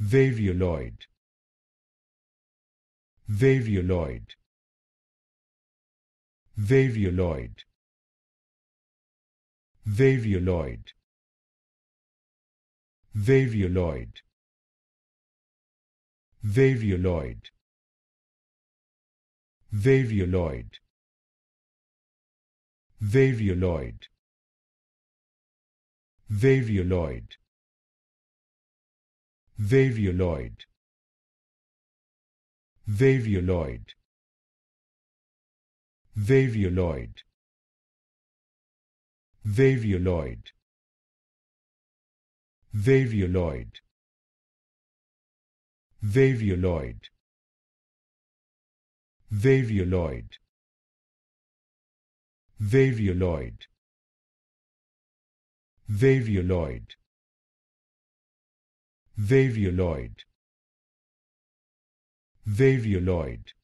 varioloid varioloid varioloid varioloid varioloid varioloid varioloid varioloid varioloid varioloid varioloid varioloid varioloid varioloid varioloid varioloid varioloid varioloid varioloid varioloid